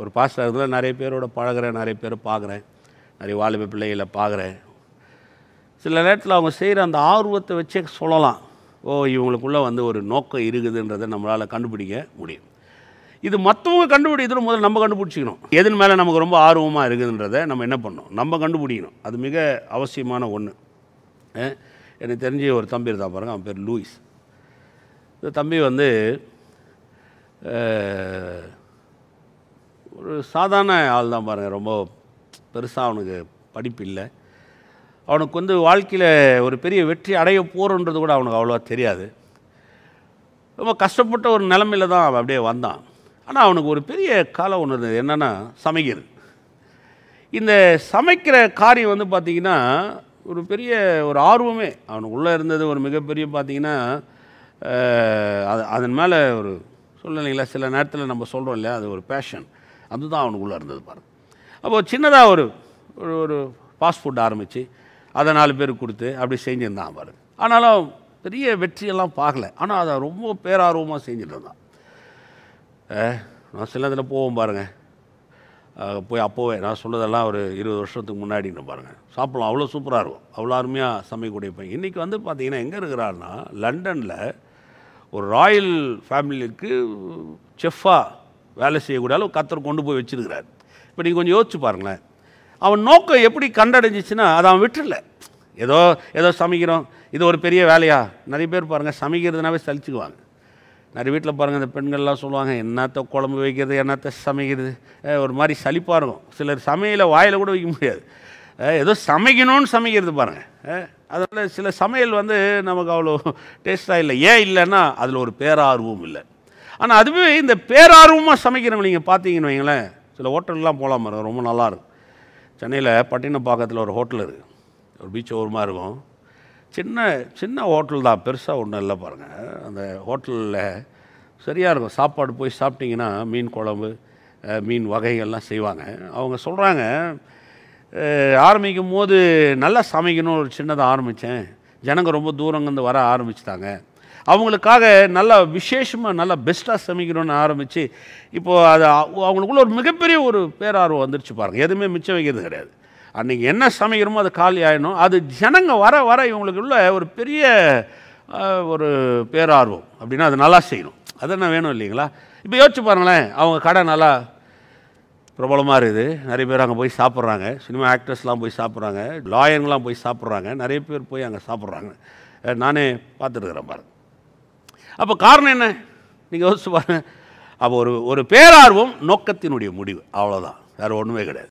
ஒரு பாஸ்டர் இருந்தால் நிறைய பேரோட பழகிறேன் நிறைய பேர் பார்க்குறேன் நிறைய வாலிப பிள்ளைகளை பார்க்குறேன் சில நேரத்தில் அவங்க செய்கிற அந்த ஆர்வத்தை வச்சே சொல்லலாம் ஓ இவங்களுக்குள்ளே வந்து ஒரு நோக்கம் இருக்குதுன்றதை நம்மளால் கண்டுபிடிக்க முடியும் இது மற்றவங்க கண்டுபிடிக்கிறது முதல்ல நம்ம கண்டுபிடிச்சிக்கணும் எதன் மேலே நமக்கு ரொம்ப ஆர்வமாக இருக்குதுன்றதை நம்ம என்ன பண்ணணும் நம்ம கண்டுபிடிக்கணும் அது மிக அவசியமான ஒன்று எனக்கு தெரிஞ்ச ஒரு தம்பி இருந்தால் பாருங்கள் அவன் பேர் லூயிஸ் இந்த தம்பி வந்து ஒரு சாதாரண ஆள் தான் பாருங்கள் ரொம்ப பெருசாக அவனுக்கு படிப்பு இல்லை அவனுக்கு வந்து வாழ்க்கையில் ஒரு பெரிய வெற்றி அடைய போகிறோன்றது கூட அவனுக்கு அவ்வளோவா தெரியாது ரொம்ப கஷ்டப்பட்ட ஒரு நிலமையில தான் அவன் அப்படியே வந்தான் ஆனால் அவனுக்கு ஒரு பெரிய காலம் ஒன்று இருந்தது என்னென்னா சமைக்கிறது இந்த சமைக்கிற காரியம் வந்து பார்த்திங்கன்னா ஒரு பெரிய ஒரு ஆர்வமே அவனுக்கு உள்ளே இருந்தது ஒரு மிகப்பெரிய பார்த்திங்கன்னா அது அதன் மேலே ஒரு சூழ்நிலைகளை சில நேரத்தில் நம்ம சொல்கிறோம் இல்லையா அது ஒரு பேஷன் அதுதான் அவனுக்குள்ளே இருந்தது பாருங்கள் அப்போது சின்னதாக ஒரு ஒரு ஒரு ஃபாஸ்ட் ஃபுட் ஆரம்பித்து அதை நாலு பேருக்கு கொடுத்து அப்படி செஞ்சுருந்தான் பாருங்க ஆனாலும் பெரிய வெற்றியெல்லாம் பார்க்கல ஆனால் அதை ரொம்ப பேரார்வமாக செஞ்சுட்டு இருந்தான் நான் சில இதில் போவோம் பாருங்கள் போய் அப்போவே நான் சொன்னதெல்லாம் ஒரு இருபது வருஷத்துக்கு முன்னாடின்னு பாருங்கள் சாப்பிட்லாம் அவ்வளோ சூப்பராக இருக்கும் அவ்வளோ அருமையாக சமைக்கக்கூடிய பையன் இன்றைக்கி வந்து பார்த்திங்கன்னா எங்கே இருக்கிறாருன்னா லண்டனில் ஒரு ராயல் ஃபேமிலிக்கு செஃப்பாக வேலை செய்யக்கூடாது கத்தர் கொண்டு போய் வச்சுருக்கிறார் இப்போ நீங்கள் கொஞ்சம் யோசிச்சு பாருங்களேன் அவன் நோக்கம் எப்படி கண்டடைஞ்சிச்சுன்னா அதை அவன் விட்டுறல ஏதோ ஏதோ சமைக்கிறோம் இது ஒரு பெரிய வேலையா நிறைய பேர் பாருங்கள் சமைக்கிறதுனாவே சலிச்சுக்குவாங்க நிறைய வீட்டில் பாருங்கள் இந்த பெண்கள்லாம் சொல்லுவாங்க என்னத்த குழம்பு வைக்கிறது என்னத்த சமைக்கிறது ஒரு மாதிரி சளிப்பாக இருக்கும் சிலர் சமையலை வாயில் கூட வைக்க முடியாது ஏதோ சமைக்கணும்னு சமைக்கிறது பாருங்கள் அதனால் சில சமையல் வந்து நமக்கு அவ்வளோ டேஸ்ட்டாக இல்லை ஏன் இல்லைன்னா அதில் ஒரு பேரார்வம் இல்லை ஆனால் அதுவே இந்த பேரார்வமாக சமைக்கிறவங்க நீங்கள் பார்த்தீங்கன்னு வைங்களேன் சில ஹோட்டல்லாம் போகலாம் மாதிரி ரொம்ப நல்லா இருக்கும் சென்னையில் பட்டினப்பாக்கத்தில் ஒரு ஹோட்டல் இருக்குது ஒரு பீச் ஓரமாக இருக்கும் சின்ன சின்ன ஹோட்டல் தான் பெருசாக ஒன்றும் இல்லை பாருங்கள் அந்த ஹோட்டலில் சரியாக இருக்கும் சாப்பாடு போய் சாப்பிட்டிங்கன்னா மீன் குழம்பு மீன் வகைகள்லாம் செய்வாங்க அவங்க சொல்கிறாங்க ஆரம்பிக்கும் போது நல்லா சமைக்கணும்னு ஒரு சின்னதாக ஆரம்பித்தேன் ஜனங்க ரொம்ப தூரங்கேருந்து வர ஆரம்பிச்சிட்டாங்க அவங்களுக்காக நல்லா விசேஷமாக நல்லா பெஸ்ட்டாக சமைக்கணும்னு ஆரம்பித்து இப்போது அது அவங்களுக்குள்ள ஒரு மிகப்பெரிய ஒரு பேரார்வம் வந்துருச்சு பாருங்கள் எதுவுமே மிச்சம் வைக்கிறது கிடையாது அன்றைக்கி என்ன சமைக்கிறோமோ அது காலி ஆகணும் அது ஜனங்க வர வர இவங்களுக்கு ஒரு பெரிய ஒரு பேரார்வம் அப்படின்னா அது நல்லா செய்யணும் என்ன வேணும் இல்லைங்களா இப்போ யோசிச்சு பாருங்களேன் அவங்க கடை நல்லா பிரபலமாக இருக்குது நிறைய பேர் அங்கே போய் சாப்பிட்றாங்க சினிமா ஆக்டர்ஸ்லாம் போய் சாப்பிட்றாங்க லாயர்லாம் போய் சாப்பிட்றாங்க நிறைய பேர் போய் அங்கே சாப்பிட்றாங்க நானே பார்த்துருக்குறேன் பாருங்க அப்போ காரணம் என்ன நீங்கள் யோசிச்சு பாருங்கள் அப்போ ஒரு ஒரு பேரார்வம் நோக்கத்தினுடைய முடிவு அவ்வளோதான் வேறு ஒன்றுமே கிடையாது